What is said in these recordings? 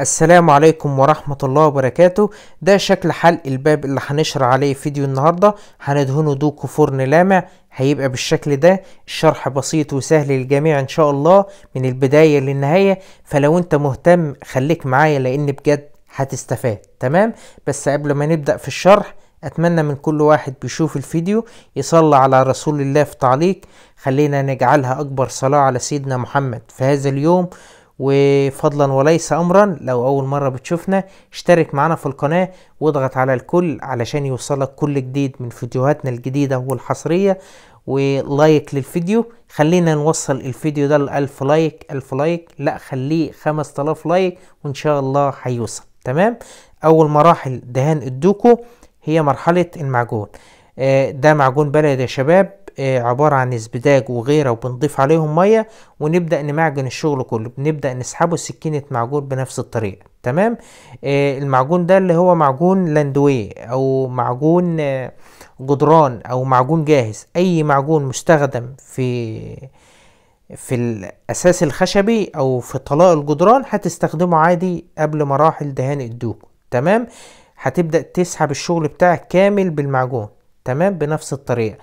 السلام عليكم ورحمة الله وبركاته ده شكل حلق الباب اللي هنشر عليه فيديو النهاردة هندهنه دوكو فرن لامع هيبقى بالشكل ده الشرح بسيط وسهل للجميع ان شاء الله من البداية للنهاية فلو انت مهتم خليك معايا لان بجد هتستفاد تمام بس قبل ما نبدأ في الشرح اتمنى من كل واحد بيشوف الفيديو يصلى على رسول الله في تعليق خلينا نجعلها اكبر صلاة على سيدنا محمد في هذا اليوم وفضلا وليس امرا لو اول مره بتشوفنا اشترك معنا في القناه واضغط على الكل علشان يوصلك كل جديد من فيديوهاتنا الجديده والحصريه ولايك للفيديو خلينا نوصل الفيديو ده لألف لايك ألف لايك لا خليه خمس تلاف لايك وإن شاء الله هيوصل تمام أول مراحل دهان الدوكو هي مرحلة المعجون آه، ده معجون بلد يا شباب آه، عبارة عن اسبداج وغيره وبنضيف عليهم مية ونبدأ نمعجن الشغل كله بنبدأ نسحبه سكينة معجون بنفس الطريقة تمام آه، المعجون ده اللي هو معجون لاندوي او معجون آه، جدران او معجون جاهز اي معجون مستخدم في في الاساس الخشبي او في طلاء الجدران هتستخدمه عادي قبل مراحل دهان الدوك تمام هتبدا تسحب الشغل بتاعك كامل بالمعجون تمام بنفس الطريقه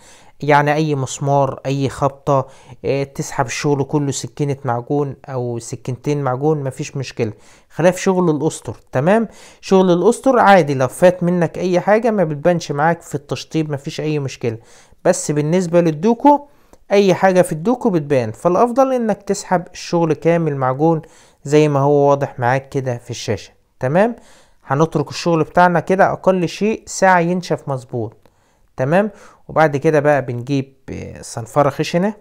يعني اي مسمار اي خبطة آه، تسحب الشغل كله سكينة معجون او سكينتين معجون مفيش مشكلة خلاف شغل الاسطر تمام شغل الاسطر عادي لو فات منك اي حاجة ما بتبانش معاك في التشطيب مفيش اي مشكلة بس بالنسبة للدوكو اي حاجة في الدوكو بتبان فالافضل انك تسحب الشغل كامل معجون زي ما هو واضح معاك كده في الشاشة تمام هنترك الشغل بتاعنا كده اقل شيء ساعة ينشف مظبوط تمام وبعد كده بقى بنجيب آه، صنفرة خشنة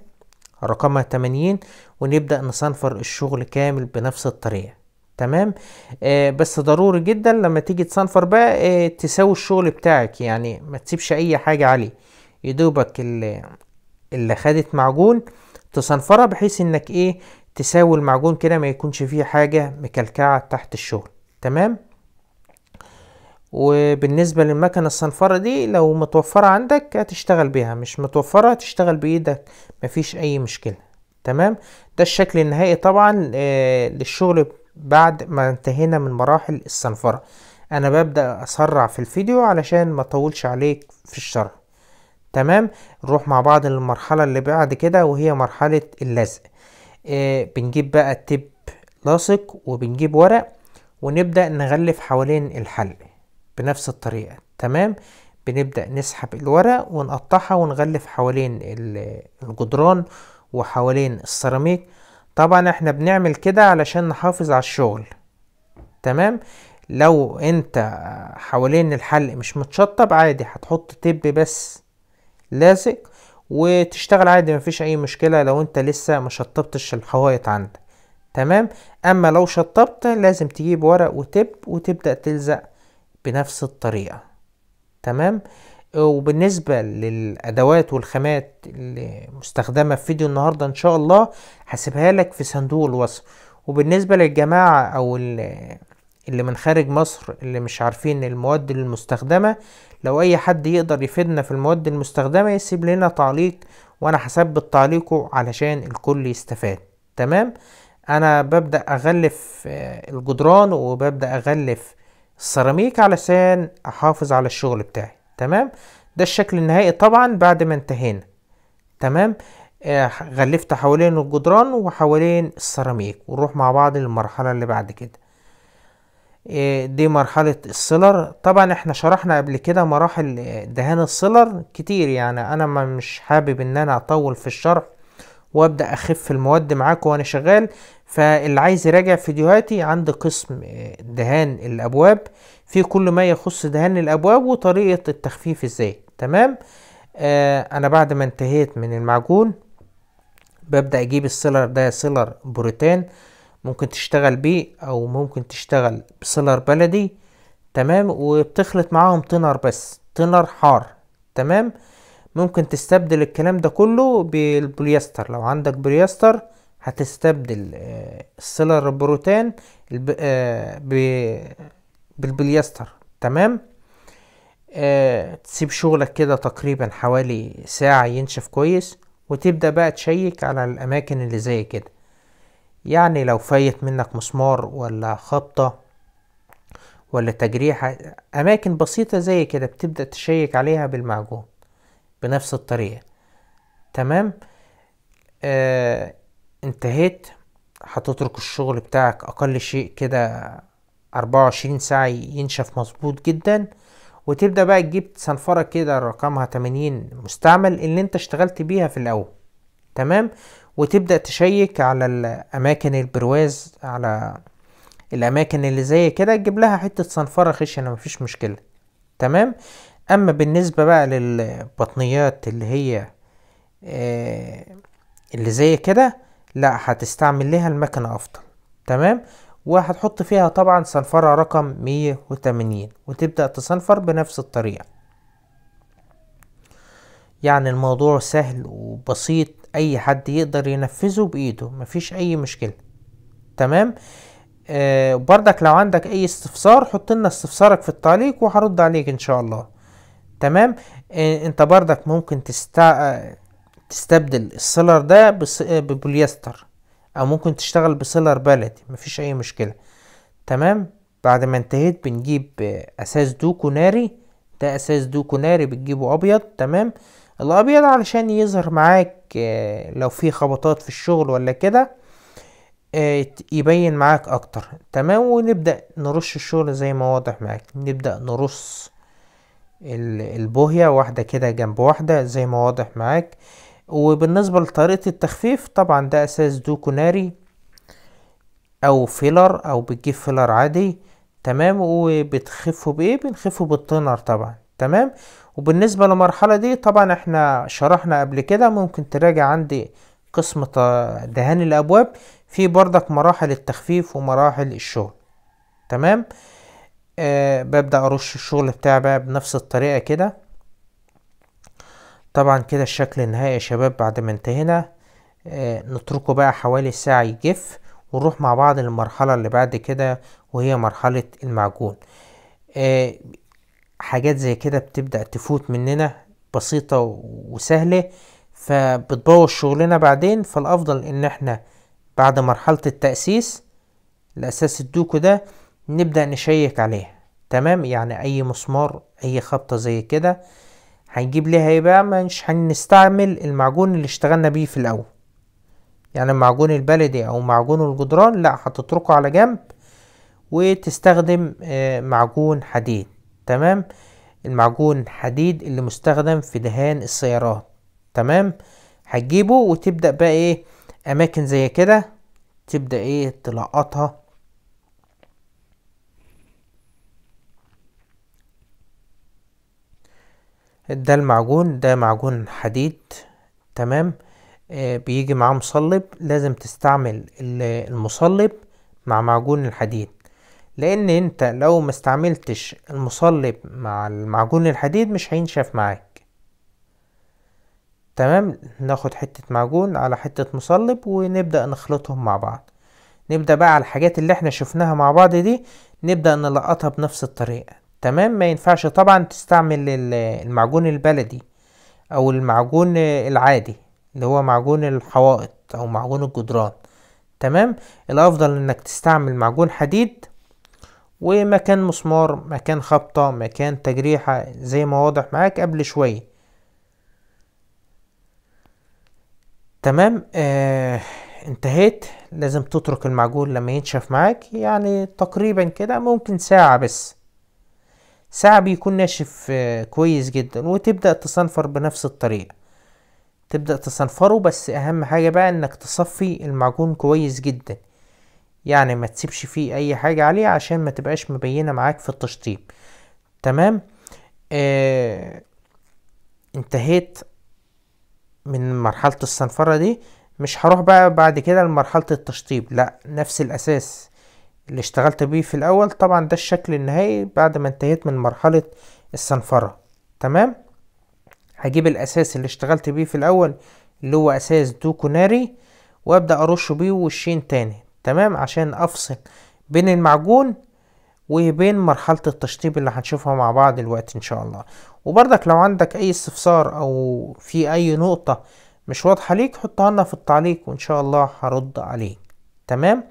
رقمها 80 ونبدأ نصنفر الشغل كامل بنفس الطريقة تمام آه بس ضروري جدا لما تيجي تصنفر بقى آه تساوي الشغل بتاعك يعني ما تسيبش اي حاجة عليه يدوبك اللي, اللي خدت معجون تصنفرها بحيث انك ايه تساوي المعجون كده ما يكونش فيه حاجة مكلكعة تحت الشغل تمام وبالنسبة للمكنة الصنفرة دي لو متوفرة عندك هتشتغل بيها مش متوفرة هتشتغل بإيدك مفيش أي مشكلة تمام ده الشكل النهائي طبعا آه، للشغل بعد ما انتهينا من مراحل الصنفرة أنا ببدأ أسرع في الفيديو علشان ما أطولش عليك في الشرح تمام نروح مع بعض للمرحلة اللي بعد كده وهي مرحلة اللزق آه، بنجيب بقى تب لاصق وبنجيب ورق ونبدأ نغلف حوالين الحلق بنفس الطريقة تمام بنبدأ نسحب الورق ونقطعها ونغلف حوالين الجدران وحوالين السيراميك طبعا احنا بنعمل كده علشان نحافظ على الشغل تمام لو انت حوالين الحلق مش متشطب عادي هتحط تب بس لازق وتشتغل عادي مفيش اي مشكلة لو انت لسه مشطبتش الحوايط عندك تمام اما لو شطبت لازم تجيب ورق وتب وتبدأ تلزق بنفس الطريقة تمام وبالنسبة للأدوات والخامات اللي مستخدمة في فيديو النهاردة إن شاء الله هسيبها لك في صندوق الوصف وبالنسبة للجماعة أو اللي من خارج مصر اللي مش عارفين المواد المستخدمة لو أي حد يقدر يفيدنا في المواد المستخدمة يسيب لنا تعليق وأنا هثبت تعليقه علشان الكل يستفاد تمام أنا ببدأ أغلف آه، الجدران وببدأ أغلف السيراميك علشان احافظ على الشغل بتاعي تمام ده الشكل النهائي طبعا بعد ما انتهينا تمام آه غلفت حوالين الجدران وحوالين السيراميك ونروح مع بعض للمرحلة اللي بعد كده آه، دي مرحلة السيلر طبعا احنا شرحنا قبل كده مراحل دهان السيلر كتير يعني انا مش حابب ان انا اطول في الشرح وابدا اخف المواد معاكم وانا شغال فاللي عايز يراجع فيديوهاتي عند قسم آه، دهان الابواب في كل ما يخص دهان الابواب وطريقه التخفيف ازاي تمام آه انا بعد ما انتهيت من المعجون ببدا اجيب السيلر ده سيلر بوريتان ممكن تشتغل بيه او ممكن تشتغل بسيلر بلدي تمام وبتخلط معاهم تنر بس تنر حار تمام ممكن تستبدل الكلام ده كله بالبوليستر لو عندك بوليستر هتستبدل آه، السيلر بروتان آه، بالبليستر تمام آه، تسيب شغلك كده تقريبا حوالي ساعة ينشف كويس وتبدأ بقى تشيك على الأماكن اللي زي كده يعني لو فايت منك مسمار ولا خبطة ولا تجريحة أماكن بسيطة زي كده بتبدأ تشيك عليها بالمعجون بنفس الطريقة تمام انتهيت هتترك الشغل بتاعك اقل شيء كده 24 ساعة ينشف مظبوط جدا وتبدأ بقى تجيب صنفرة كده رقمها 80 مستعمل اللي انت اشتغلت بيها في الاول تمام وتبدأ تشيك على الأماكن البرواز على الأماكن اللي زي كده تجيب لها حتة صنفرة خشنة مفيش مشكلة تمام أما بالنسبة بقى للبطنيات اللي هي آه، اللي زي كده لا هتستعمل ليها المكنة افضل تمام وهتحط فيها طبعا صنفرة رقم مية وتمانين وتبدأ تصنفر بنفس الطريقة يعني الموضوع سهل وبسيط اي حد يقدر ينفذه بايده مفيش اي مشكلة تمام آه بردك لو عندك اي استفسار حط لنا استفسارك في التعليق وهرد عليك ان شاء الله تمام آه انت بردك ممكن تستع تستبدل السيلر ده آه، ببوليستر او ممكن تشتغل بسيلر بلدي مفيش اي مشكلة تمام بعد ما انتهيت بنجيب آه، اساس دوكو ناري ده اساس دوكو ناري بتجيبه ابيض تمام الابيض علشان يظهر معاك آه، لو في خبطات في الشغل ولا كده يبين معاك اكتر تمام ونبدأ نرش الشغل زي ما واضح معاك نبدأ نرص البوهية واحدة كده جنب واحدة زي ما واضح معاك وبالنسبة لطريقة التخفيف طبعا ده أساس كوناري أو فيلر أو بتجيب فيلر عادي تمام وبتخفه بإيه بنخفه بالطينر طبعا تمام وبالنسبة للمرحلة دي طبعا احنا شرحنا قبل كده ممكن تراجع عندي قسم دهان الأبواب في بردك مراحل التخفيف ومراحل الشغل تمام آه ببدأ أرش الشغل بتاعي بقى بنفس الطريقة كده طبعا كده الشكل النهائي يا شباب بعد ما انتهينا آه نتركه بقى حوالي ساعة يجف ونروح مع بعض للمرحلة اللي بعد كده وهي مرحلة المعجون آه حاجات زي كده بتبدأ تفوت مننا بسيطة وسهلة فبتبوظ شغلنا بعدين فالأفضل إن احنا بعد مرحلة التأسيس الأساس الدوكو ده نبدأ نشيك عليه تمام يعني أي مسمار أي خبطة زي كده هنجيب ليها ايه بقى مش هنستعمل المعجون اللي اشتغلنا بيه في الاول يعني المعجون البلدي او معجون الجدران لا هتتركه على جنب وتستخدم آه، معجون حديد تمام المعجون حديد اللي مستخدم في دهان السيارات تمام هتجيبه وتبدأ بقى ايه اماكن زي كده تبدأ ايه تلقطها ده المعجون ده معجون حديد تمام آه بيجي معاه مصلب لازم تستعمل المصلب مع معجون الحديد لان انت لو ما استعملتش المصلب مع المعجون الحديد مش هينشف معاك تمام ناخد حتة معجون على حتة مصلب ونبدأ نخلطهم مع بعض نبدأ بقى على الحاجات اللي احنا شفناها مع بعض دي نبدأ نلقطها بنفس الطريقة تمام ما ينفعش طبعا تستعمل المعجون البلدي او المعجون العادي اللي هو معجون الحوائط او معجون الجدران تمام الافضل انك تستعمل معجون حديد ومكان مسمار مكان خبطة مكان تجريحة زي ما واضح معاك قبل شوية تمام آه انتهيت لازم تترك المعجون لما ينشف معاك يعني تقريبا كده ممكن ساعة بس ساعة بيكون ناشف آه، كويس جدا وتبدأ تصنفر بنفس الطريقة تبدأ تصنفره بس أهم حاجة بقى إنك تصفي المعجون كويس جدا يعني ما تسيبش فيه أي حاجة عليه عشان ما تبقاش مبينة معاك في التشطيب تمام آه انتهيت من مرحلة الصنفرة دي مش هروح بقى بعد كده لمرحلة التشطيب لا نفس الأساس اللي اشتغلت بيه في الاول طبعا ده الشكل النهائي بعد ما انتهيت من مرحلة الصنفرة تمام هجيب الاساس اللي اشتغلت بيه في الاول اللي هو اساس دوكو ناري وابدأ ارش بيه وشين تاني تمام عشان افصل بين المعجون وبين مرحلة التشطيب اللي هنشوفها مع بعض دلوقتي ان شاء الله وبرضك لو عندك اي استفسار او في اي نقطة مش واضحة ليك حطها لنا في التعليق وان شاء الله هرد عليك تمام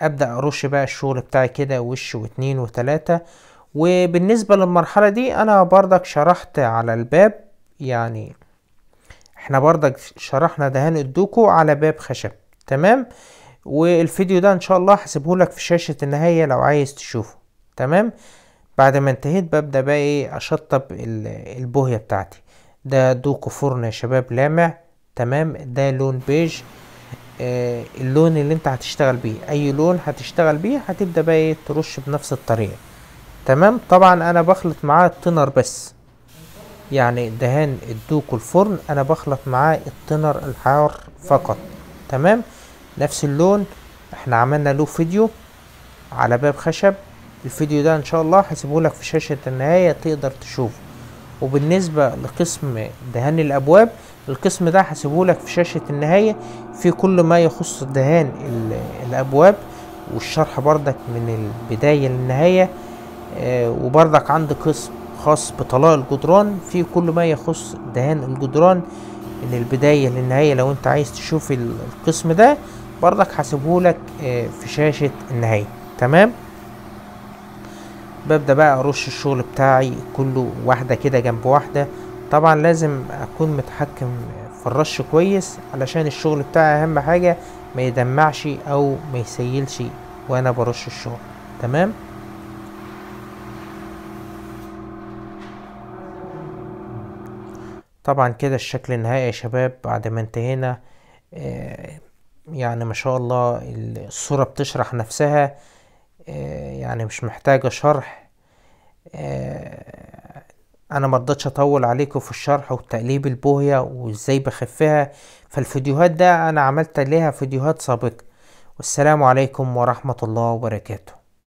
ابدا ارش بقى الشغل بتاعي كده وش واتنين وتلاتة وبالنسبة للمرحلة دي انا بردك شرحت على الباب يعني احنا بردك شرحنا دهان الدوكو على باب خشب تمام والفيديو ده ان شاء الله هسيبهولك في شاشة النهاية لو عايز تشوفه تمام بعد ما انتهيت ببدأ بقى ايه اشطب البوهية بتاعتي ده دوكو فرن يا شباب لامع تمام ده لون بيج آه، اللون اللي انت هتشتغل بيه اي لون هتشتغل بيه هتبدا بقى إيه، ترش بنفس الطريقه تمام طبعا انا بخلط معاه التنر بس يعني دهان الدوك والفرن انا بخلط معاه التنر الحار فقط تمام نفس اللون احنا عملنا له فيديو على باب خشب الفيديو ده ان شاء الله هسيبه لك في شاشه النهايه تقدر تشوفه وبالنسبة لقسم دهان الأبواب القسم ده هسيبهولك في شاشة النهاية في كل ما يخص دهان الأبواب والشرح بردك من البداية للنهاية آه، وبردك عند قسم خاص بطلاء الجدران في كل ما يخص دهان الجدران من البداية للنهاية لو انت عايز تشوف القسم ده بردك هسيبهولك آه، في شاشة النهاية تمام ببدأ بقى أرش الشغل بتاعي كله واحدة كده جنب واحدة طبعا لازم أكون متحكم في الرش كويس علشان الشغل بتاعي أهم حاجة ما يدمعش أو ما يسيلش وأنا برش الشغل تمام طبعا كده الشكل النهائي يا شباب بعد ما انتهينا آه، يعني ما شاء الله الصورة بتشرح نفسها آه، يعني مش محتاجة شرح آه، انا مرضتش اطول عليكم في الشرح وتقليب البوية وازاي بخفها فالفيديوهات ده انا عملت ليها فيديوهات سابقة والسلام عليكم ورحمة الله وبركاته